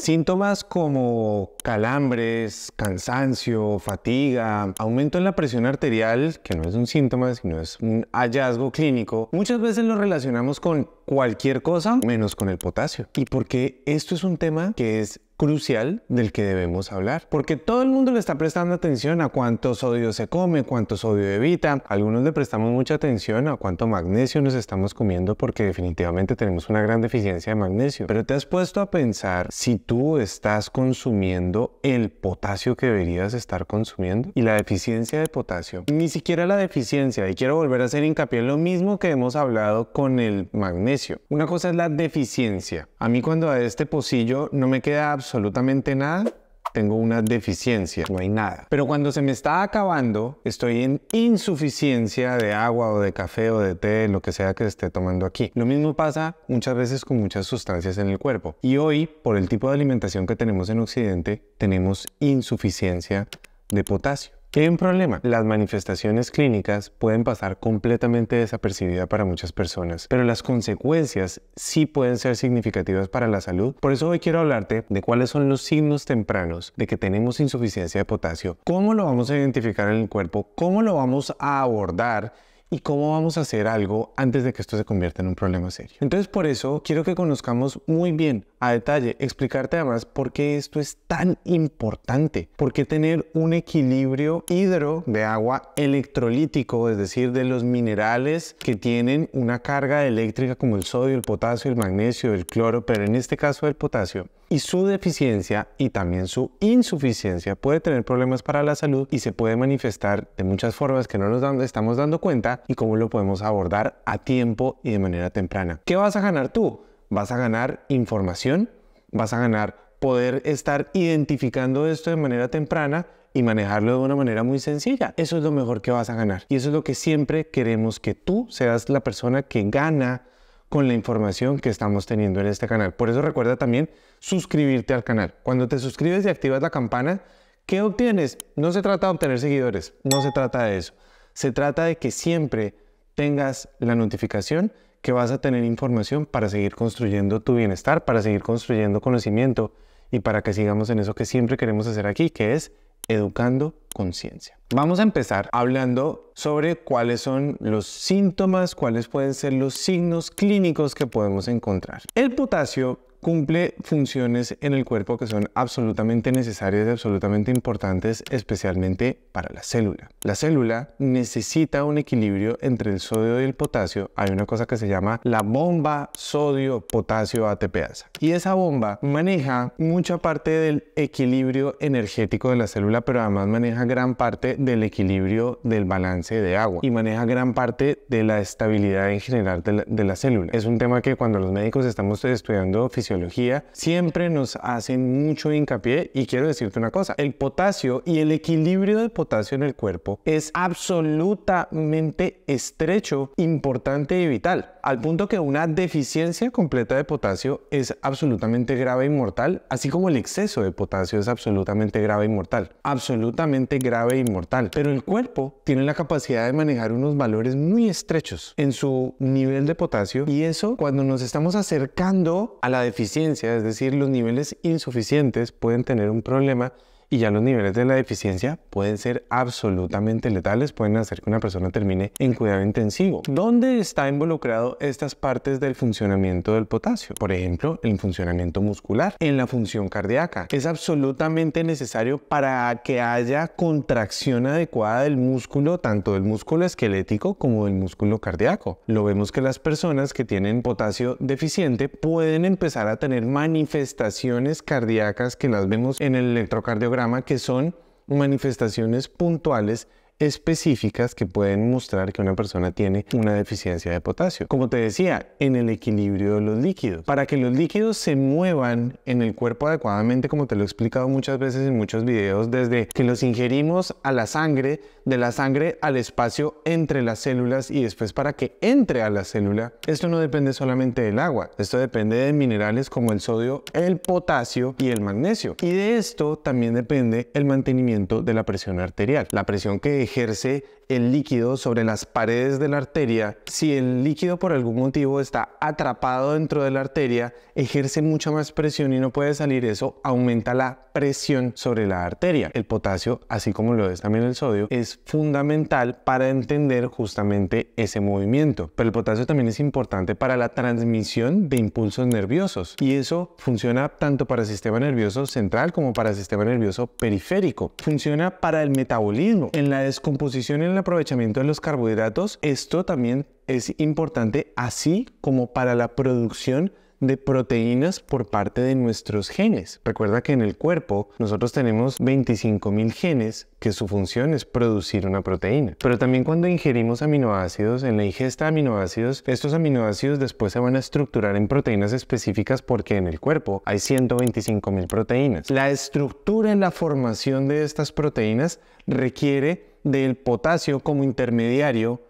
Síntomas como calambres, cansancio, fatiga, aumento en la presión arterial, que no es un síntoma, sino es un hallazgo clínico, muchas veces lo relacionamos con cualquier cosa menos con el potasio. Y porque esto es un tema que es crucial del que debemos hablar, porque todo el mundo le está prestando atención a cuánto sodio se come, cuánto sodio evita, algunos le prestamos mucha atención a cuánto magnesio nos estamos comiendo porque definitivamente tenemos una gran deficiencia de magnesio, pero te has puesto a pensar si tú estás consumiendo el potasio que deberías estar consumiendo y la deficiencia de potasio, ni siquiera la deficiencia, y quiero volver a hacer hincapié en lo mismo que hemos hablado con el magnesio, una cosa es la deficiencia, a mí cuando a este pocillo no me queda absolutamente absolutamente nada, tengo una deficiencia, no hay nada. Pero cuando se me está acabando, estoy en insuficiencia de agua o de café o de té, lo que sea que esté tomando aquí. Lo mismo pasa muchas veces con muchas sustancias en el cuerpo. Y hoy, por el tipo de alimentación que tenemos en Occidente, tenemos insuficiencia de potasio. Hay un problema. Las manifestaciones clínicas pueden pasar completamente desapercibidas para muchas personas, pero las consecuencias sí pueden ser significativas para la salud. Por eso hoy quiero hablarte de cuáles son los signos tempranos de que tenemos insuficiencia de potasio, cómo lo vamos a identificar en el cuerpo, cómo lo vamos a abordar y cómo vamos a hacer algo antes de que esto se convierta en un problema serio. Entonces por eso quiero que conozcamos muy bien a detalle, explicarte además por qué esto es tan importante, por qué tener un equilibrio hidro de agua electrolítico, es decir, de los minerales que tienen una carga eléctrica como el sodio, el potasio, el magnesio, el cloro, pero en este caso el potasio, y su deficiencia y también su insuficiencia puede tener problemas para la salud y se puede manifestar de muchas formas que no nos estamos dando cuenta y cómo lo podemos abordar a tiempo y de manera temprana. ¿Qué vas a ganar tú? Vas a ganar información, vas a ganar poder estar identificando esto de manera temprana y manejarlo de una manera muy sencilla. Eso es lo mejor que vas a ganar. Y eso es lo que siempre queremos que tú seas la persona que gana con la información que estamos teniendo en este canal. Por eso recuerda también suscribirte al canal. Cuando te suscribes y activas la campana, ¿qué obtienes? No se trata de obtener seguidores, no se trata de eso. Se trata de que siempre tengas la notificación que vas a tener información para seguir construyendo tu bienestar, para seguir construyendo conocimiento y para que sigamos en eso que siempre queremos hacer aquí, que es educando conciencia. Vamos a empezar hablando sobre cuáles son los síntomas, cuáles pueden ser los signos clínicos que podemos encontrar. El potasio cumple funciones en el cuerpo que son absolutamente necesarias y absolutamente importantes, especialmente para la célula. La célula necesita un equilibrio entre el sodio y el potasio. Hay una cosa que se llama la bomba sodio-potasio ATPasa. Y esa bomba maneja mucha parte del equilibrio energético de la célula, pero además maneja gran parte del equilibrio del balance de agua y maneja gran parte de la estabilidad en general de la, célula. Es un tema que cuando los médicos estamos estudiando fisiología siempre nos hacen mucho hincapié y quiero decirte una cosa, el potasio y el equilibrio del potasio en el cuerpo es absolutamente estrecho, importante y vital, al punto que una deficiencia completa de potasio es absolutamente grave y mortal, así como el exceso de potasio es absolutamente grave y mortal. Absolutamente grave e inmortal, pero el cuerpo tiene la capacidad de manejar unos valores muy estrechos en su nivel de potasio y eso cuando nos estamos acercando a la deficiencia, es decir, los niveles insuficientes pueden tener un problema y ya los niveles de la deficiencia pueden ser absolutamente letales, pueden hacer que una persona termine en cuidado intensivo. ¿Dónde está involucrado estas partes del funcionamiento del potasio? Por ejemplo, el funcionamiento muscular, en la función cardíaca. Es absolutamente necesario para que haya contracción adecuada del músculo, tanto del músculo esquelético como del músculo cardíaco. Lo vemos que las personas que tienen potasio deficiente pueden empezar a tener manifestaciones cardíacas que las vemos en el electrocardiograma que son manifestaciones puntuales específicas que pueden mostrar que una persona tiene una deficiencia de potasio. Como te decía, en el equilibrio de los líquidos. Para que los líquidos se muevan en el cuerpo adecuadamente, como te lo he explicado muchas veces en muchos videos, desde que los ingerimos a la sangre, de la sangre al espacio entre las células y después para que entre a la célula, esto no depende solamente del agua, esto depende de minerales como el sodio, el potasio y el magnesio. Y de esto también depende el mantenimiento de la presión arterial, la presión que ejerce el líquido sobre las paredes de la arteria, si el líquido por algún motivo está atrapado dentro de la arteria, ejerce mucha más presión y no puede salir. Eso aumenta la presión sobre la arteria. El potasio, así como lo es también el sodio, es fundamental para entender justamente ese movimiento. Pero el potasio también es importante para la transmisión de impulsos nerviosos y eso funciona tanto para el sistema nervioso central como para el sistema nervioso periférico. Funciona para el metabolismo. En la composición y el aprovechamiento de los carbohidratos, esto también es importante, así como para la producción de proteínas por parte de nuestros genes. Recuerda que en el cuerpo nosotros tenemos 25.000 genes que su función es producir una proteína. Pero también cuando ingerimos aminoácidos, en la ingesta de aminoácidos, estos aminoácidos después se van a estructurar en proteínas específicas porque en el cuerpo hay 125.000 proteínas. La estructura en la formación de estas proteínas requiere del potasio como intermediario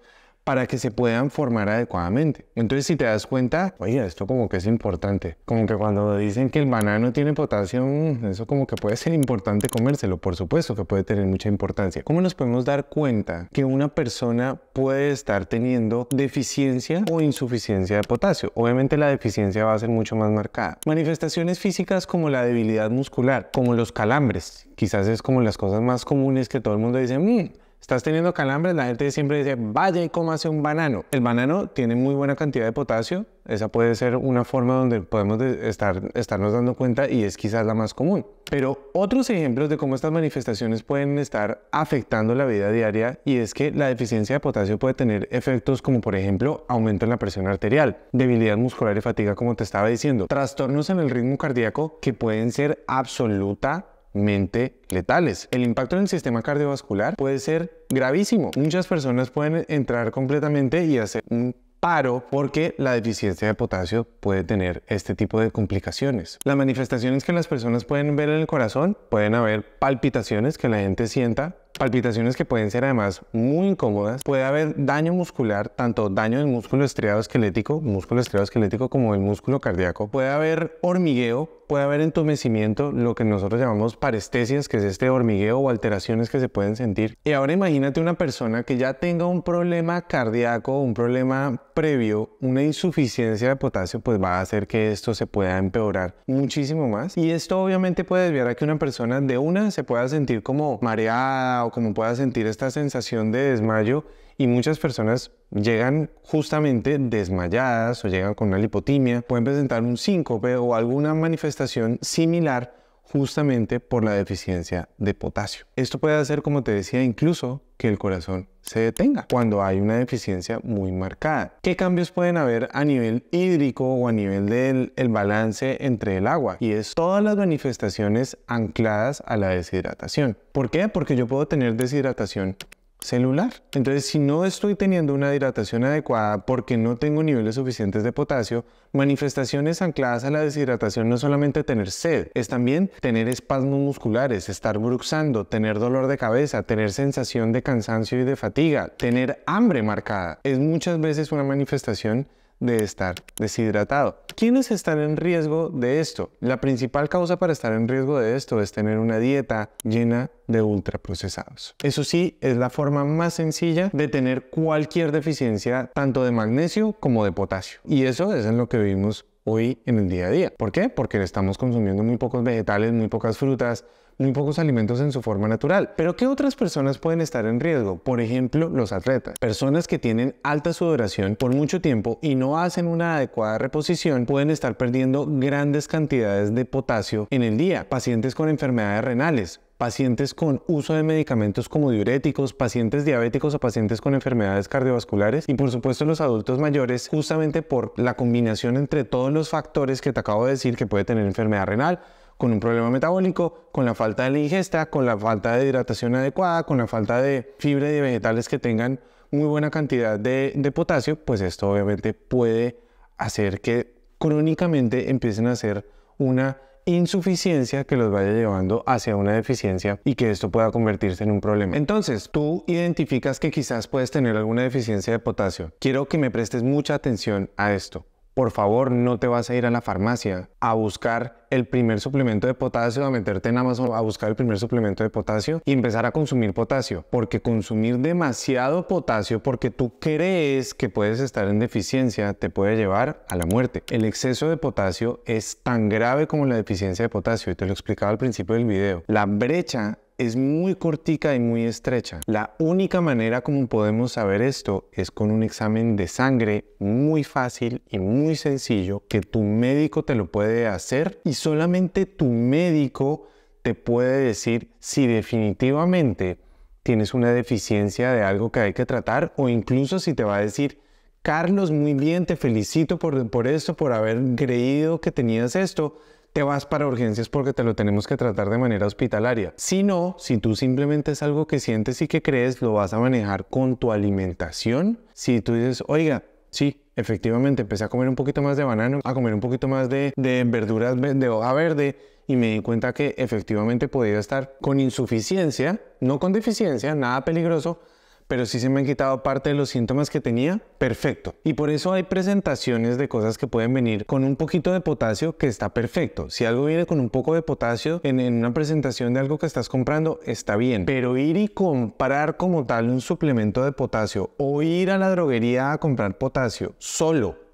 para que se puedan formar adecuadamente. Entonces, si te das cuenta, oye, esto como que es importante. Como que cuando dicen que el banano tiene potasio, mm, eso como que puede ser importante comérselo. Por supuesto que puede tener mucha importancia. ¿Cómo nos podemos dar cuenta que una persona puede estar teniendo deficiencia o insuficiencia de potasio? Obviamente la deficiencia va a ser mucho más marcada. Manifestaciones físicas como la debilidad muscular, como los calambres. Quizás es como las cosas más comunes que todo el mundo dice, mm, estás teniendo calambres, la gente siempre dice, vaya y hace un banano. El banano tiene muy buena cantidad de potasio, esa puede ser una forma donde podemos estar, estarnos dando cuenta y es quizás la más común. Pero otros ejemplos de cómo estas manifestaciones pueden estar afectando la vida diaria y es que la deficiencia de potasio puede tener efectos como por ejemplo aumento en la presión arterial, debilidad muscular y fatiga como te estaba diciendo, trastornos en el ritmo cardíaco que pueden ser absoluta mente letales. El impacto en el sistema cardiovascular puede ser gravísimo. Muchas personas pueden entrar completamente y hacer un paro porque la deficiencia de potasio puede tener este tipo de complicaciones. Las manifestaciones que las personas pueden ver en el corazón pueden haber palpitaciones que la gente sienta palpitaciones que pueden ser además muy incómodas. Puede haber daño muscular, tanto daño del músculo estriado esquelético, músculo estriado esquelético como el músculo cardíaco. Puede haber hormigueo, puede haber entumecimiento, lo que nosotros llamamos parestesias, que es este hormigueo o alteraciones que se pueden sentir. Y ahora imagínate una persona que ya tenga un problema cardíaco, un problema previo, una insuficiencia de potasio, pues va a hacer que esto se pueda empeorar muchísimo más. Y esto obviamente puede desviar a que una persona de una se pueda sentir como mareada, o como pueda sentir esta sensación de desmayo y muchas personas llegan justamente desmayadas o llegan con una lipotimia, pueden presentar un síncope o alguna manifestación similar justamente por la deficiencia de potasio. Esto puede hacer, como te decía, incluso que el corazón se detenga cuando hay una deficiencia muy marcada. ¿Qué cambios pueden haber a nivel hídrico o a nivel del balance entre el agua? Y es todas las manifestaciones ancladas a la deshidratación. ¿Por qué? Porque yo puedo tener deshidratación celular. Entonces, si no estoy teniendo una hidratación adecuada porque no tengo niveles suficientes de potasio, manifestaciones ancladas a la deshidratación no solamente tener sed, es también tener espasmos musculares, estar bruxando, tener dolor de cabeza, tener sensación de cansancio y de fatiga, tener hambre marcada. Es muchas veces una manifestación de estar deshidratado. ¿Quiénes están en riesgo de esto? La principal causa para estar en riesgo de esto es tener una dieta llena de ultraprocesados. Eso sí, es la forma más sencilla de tener cualquier deficiencia tanto de magnesio como de potasio. Y eso es en lo que vivimos hoy en el día a día. ¿Por qué? Porque estamos consumiendo muy pocos vegetales, muy pocas frutas, muy pocos alimentos en su forma natural. Pero ¿qué otras personas pueden estar en riesgo? Por ejemplo, los atletas. Personas que tienen alta sudoración por mucho tiempo y no hacen una adecuada reposición pueden estar perdiendo grandes cantidades de potasio en el día. Pacientes con enfermedades renales, pacientes con uso de medicamentos como diuréticos, pacientes diabéticos o pacientes con enfermedades cardiovasculares y por supuesto los adultos mayores justamente por la combinación entre todos los factores que te acabo de decir que puede tener enfermedad renal, con un problema metabólico, con la falta de la ingesta, con la falta de hidratación adecuada, con la falta de fibra y de vegetales que tengan muy buena cantidad de, de potasio, pues esto obviamente puede hacer que crónicamente empiecen a hacer una insuficiencia que los vaya llevando hacia una deficiencia y que esto pueda convertirse en un problema. Entonces, tú identificas que quizás puedes tener alguna deficiencia de potasio. Quiero que me prestes mucha atención a esto por favor no te vas a ir a la farmacia a buscar el primer suplemento de potasio, a meterte en Amazon a buscar el primer suplemento de potasio y empezar a consumir potasio, porque consumir demasiado potasio porque tú crees que puedes estar en deficiencia te puede llevar a la muerte. El exceso de potasio es tan grave como la deficiencia de potasio y te lo explicaba al principio del video. La brecha es muy cortica y muy estrecha. La única manera como podemos saber esto es con un examen de sangre muy fácil y muy sencillo que tu médico te lo puede hacer y solamente tu médico te puede decir si definitivamente tienes una deficiencia de algo que hay que tratar o incluso si te va a decir Carlos, muy bien, te felicito por, por esto, por haber creído que tenías esto, te vas para urgencias porque te lo tenemos que tratar de manera hospitalaria. Si no, si tú simplemente es algo que sientes y que crees, lo vas a manejar con tu alimentación. Si tú dices, oiga, sí, efectivamente empecé a comer un poquito más de banano, a comer un poquito más de, verduras de hoja verde y me di cuenta que efectivamente podía estar con insuficiencia, no con deficiencia, nada peligroso, pero si se me han quitado parte de los síntomas que tenía, perfecto. Y por eso hay presentaciones de cosas que pueden venir con un poquito de potasio que está perfecto. Si algo viene con un poco de potasio en, en una presentación de algo que estás comprando, está bien. Pero ir y comprar como tal un suplemento de potasio o ir a la droguería a comprar potasio solo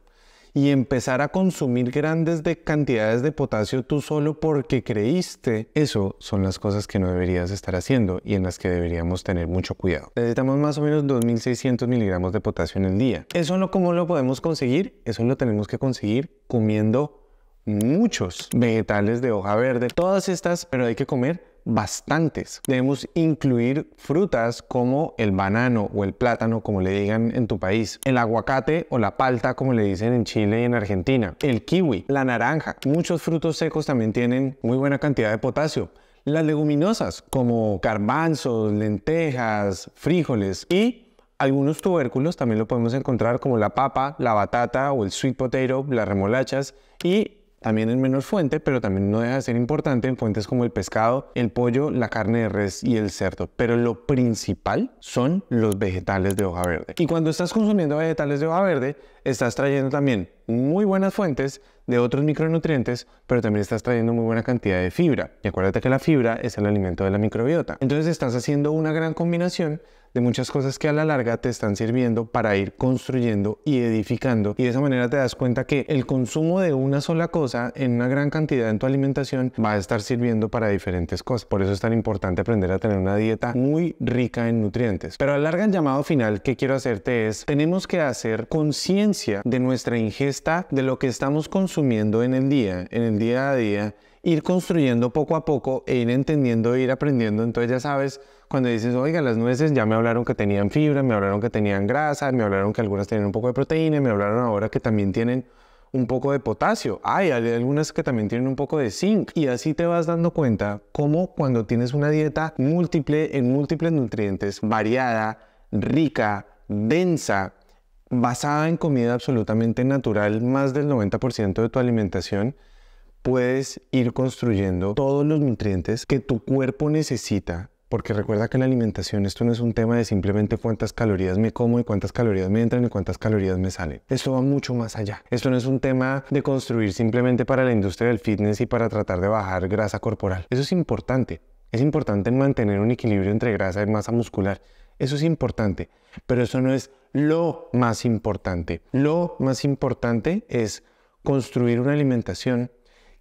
y empezar a consumir grandes cantidades de potasio tú solo porque creíste, eso son las cosas que no deberías estar haciendo y en las que deberíamos tener mucho cuidado. Necesitamos más o menos 2.600 miligramos de potasio en el día. ¿Eso cómo lo podemos conseguir? Eso lo tenemos que conseguir comiendo muchos vegetales de hoja verde. Todas estas, pero hay que comer bastantes. Debemos incluir frutas como el banano o el plátano, como le digan en tu país, el aguacate o la palta, como le dicen en Chile y en Argentina, el kiwi, la naranja. Muchos frutos secos también tienen muy buena cantidad de potasio las leguminosas como garbanzos, lentejas, frijoles y algunos tubérculos también lo podemos encontrar como la papa, la batata o el sweet potato, las remolachas y también en menor fuente, pero también no deja de ser importante en fuentes como el pescado, el pollo, la carne de res y el cerdo. Pero lo principal son los vegetales de hoja verde. Y cuando estás consumiendo vegetales de hoja verde, estás trayendo también muy buenas fuentes de otros micronutrientes, pero también estás trayendo muy buena cantidad de fibra. Y acuérdate que la fibra es el alimento de la microbiota. Entonces estás haciendo una gran combinación de muchas cosas que a la larga te están sirviendo para ir construyendo y edificando. Y de esa manera te das cuenta que el consumo de una sola cosa en una gran cantidad en tu alimentación va a estar sirviendo para diferentes cosas. Por eso es tan importante aprender a tener una dieta muy rica en nutrientes. Pero a la larga el llamado final que quiero hacerte es, tenemos que hacer conciencia de nuestra ingesta, de lo que estamos consumiendo en el día, en el día a día ir construyendo poco a poco e ir entendiendo, ir aprendiendo. Entonces ya sabes cuando dices, oiga, las nueces ya me hablaron que tenían fibra, me hablaron que tenían grasa, me hablaron que algunas tenían un poco de proteína, me hablaron ahora que también tienen un poco de potasio. hay algunas que también tienen un poco de zinc. Y así te vas dando cuenta cómo cuando tienes una dieta múltiple, en múltiples nutrientes, variada, rica, densa, basada en comida absolutamente natural, más del 90% de tu alimentación, puedes ir construyendo todos los nutrientes que tu cuerpo necesita porque recuerda que en la alimentación esto no es un tema de simplemente cuántas calorías me como y cuántas calorías me entran y cuántas calorías me salen. Esto va mucho más allá. Esto no es un tema de construir simplemente para la industria del fitness y para tratar de bajar grasa corporal. Eso es importante. Es importante mantener un equilibrio entre grasa y masa muscular. Eso es importante, pero eso no es lo más importante. Lo más importante es construir una alimentación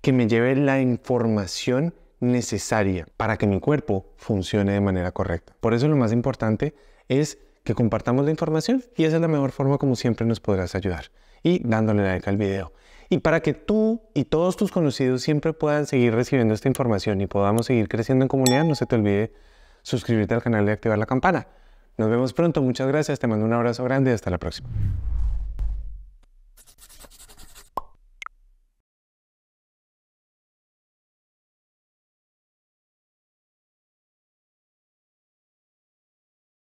que me lleve la información necesaria para que mi cuerpo funcione de manera correcta. Por eso lo más importante es que compartamos la información y esa es la mejor forma como siempre nos podrás ayudar y dándole like al video. Y para que tú y todos tus conocidos siempre puedan seguir recibiendo esta información y podamos seguir creciendo en comunidad, no se te olvide suscribirte al canal y activar la campana. Nos vemos pronto, muchas gracias, te mando un abrazo grande y hasta la próxima.